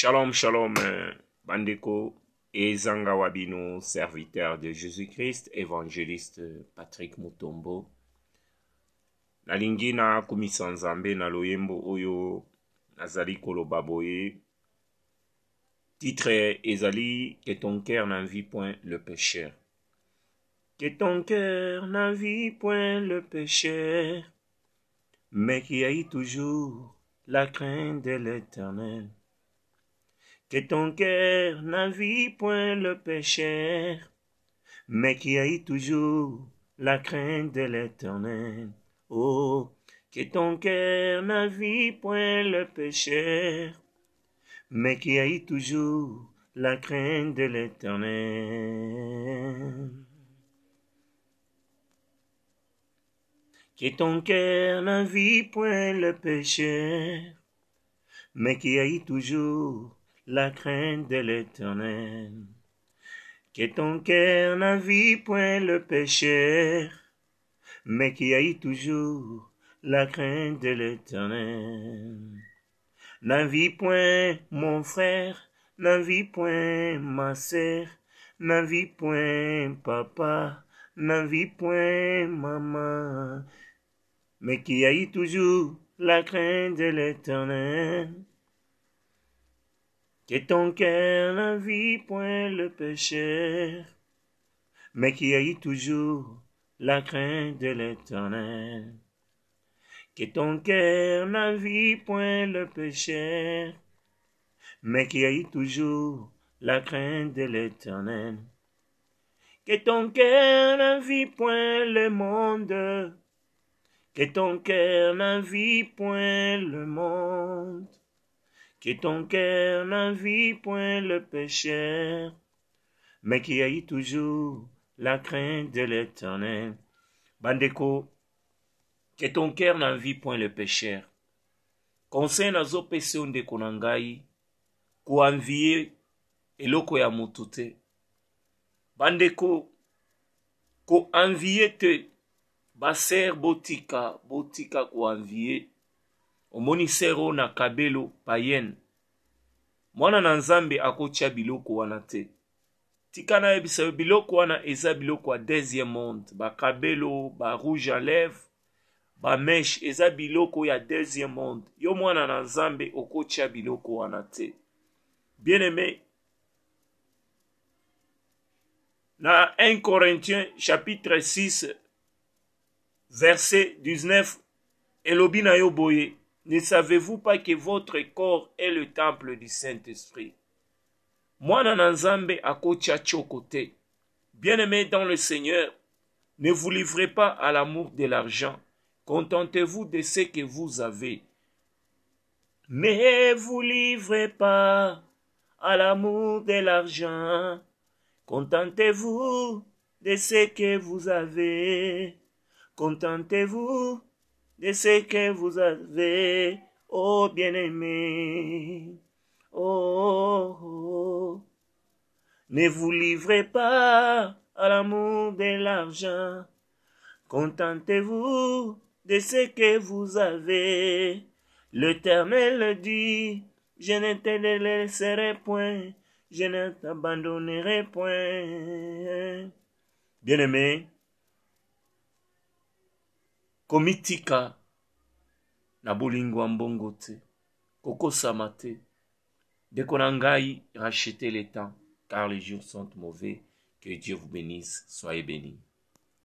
Shalom, shalom, euh, Bandeko et serviteur de Jésus-Christ, évangéliste euh, Patrick Mutombo. Nalingina nakumisa zambe na loyembo oyo nazali koloba titre ezali que ton cœur n'envie point le péché. que ton cœur n'envie point le péché, mais qui ait toujours la crainte de l'éternel que ton cœur n'avit point le péché, mais qui aille toujours la crainte de l'éternel. Oh, que ton cœur n'avit point le péché, mais qui aille toujours la crainte de l'éternel. Que ton cœur n'avit point le péché, mais qui aille toujours la crainte de l'éternel. Que ton cœur n'envie point le péché, mais qui ait toujours la crainte de l'éternel. N'invite point mon frère, N'invite point ma sœur, N'invite point papa, N'invite point maman, mais qui ait toujours la crainte de l'éternel ton cœur la vie point le péché, mais qui ait toujours la crainte de l'éternel. Que ton cœur la vie, point le péché, mais qui aille toujours la crainte de l'éternel. Que ton cœur n'a vie, point le monde, que ton cœur n'a vie, point le monde, que ton cœur n'envie point le pécheur, mais qui ait toujours la crainte de l'éternel. Bandeko, que ton cœur n'envie point le pécheur. Conseil nazopesa de Kunangai. qu'on envier et ya motu bandeco bandeko envie te baser botika botika envie. omonisero na kabelo payene mwana na nzambe akotya biloko wana te tika nayebisa yo biloko wana eza biloko ya deuxième monde bakabelo barouge à lèvre bameshe eza biloko ya deuxième monde yo mwana na nzambe okotya biloko wana te bien aimé na 1 corinthiens chapitre 6 verset 19 elobi na yo boye Ne savez-vous pas que votre corps est le temple du Saint-Esprit? Nzambe Bien-aimés dans le Seigneur, ne vous livrez pas à l'amour de l'argent. Contentez-vous de ce que vous avez. Ne vous livrez pas à l'amour de l'argent. Contentez-vous de ce que vous avez. Contentez-vous de ce que vous avez, oh bien-aimé. Oh, oh, ne vous livrez pas à l'amour de l'argent. Contentez-vous de ce que vous avez. Le L'Éternel dit, je ne te laisserai point, je ne t'abandonnerai point. Bien-aimé, komitika na bolingo ya mbongo te le temps car les jours sont mauvais que dieu vous bénisse soyez bénis